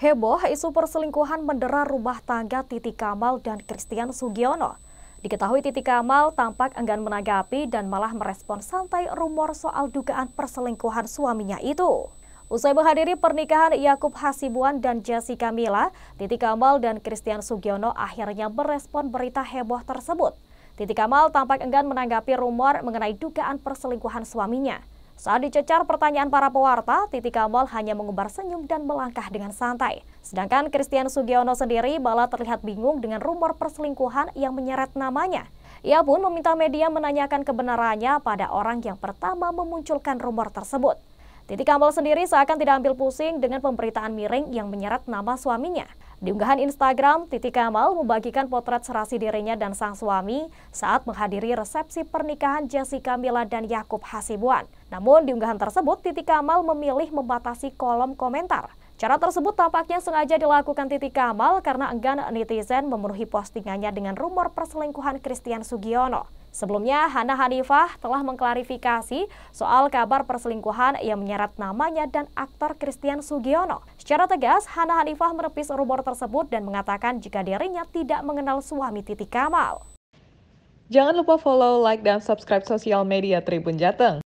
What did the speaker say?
Heboh isu perselingkuhan mendera rumah tangga Titi Kamal dan Christian Sugiono. Diketahui Titi Kamal tampak enggan menanggapi dan malah merespon santai rumor soal dugaan perselingkuhan suaminya itu. Usai menghadiri pernikahan Yakub Hasibuan dan Jessica Mila, Titi Kamal dan Christian Sugiono akhirnya merespon berita heboh tersebut. Titi Kamal tampak enggan menanggapi rumor mengenai dugaan perselingkuhan suaminya. Saat dicecar pertanyaan para pewarta, Titi Kamal hanya mengubar senyum dan melangkah dengan santai. Sedangkan Christian Sugiono sendiri malah terlihat bingung dengan rumor perselingkuhan yang menyeret namanya. Ia pun meminta media menanyakan kebenarannya pada orang yang pertama memunculkan rumor tersebut. Titi Kamal sendiri seakan tidak ambil pusing dengan pemberitaan miring yang menyeret nama suaminya. Di unggahan Instagram, Titi Kamal membagikan potret serasi dirinya dan sang suami saat menghadiri resepsi pernikahan Jessica Mila dan Yakub Hasibuan. Namun di unggahan tersebut, Titi Kamal memilih membatasi kolom komentar. Cara tersebut tampaknya sengaja dilakukan Titi Kamal karena enggan netizen memenuhi postingannya dengan rumor perselingkuhan Christian Sugiono. Sebelumnya, Hana Hanifah telah mengklarifikasi soal kabar perselingkuhan yang menyeret namanya dan aktor Christian Sugiono. Secara tegas, Hana Hanifah merepis rumor tersebut dan mengatakan jika dirinya tidak mengenal suami Titi Kamal. Jangan lupa follow, like, dan subscribe sosial media Tribun Jateng.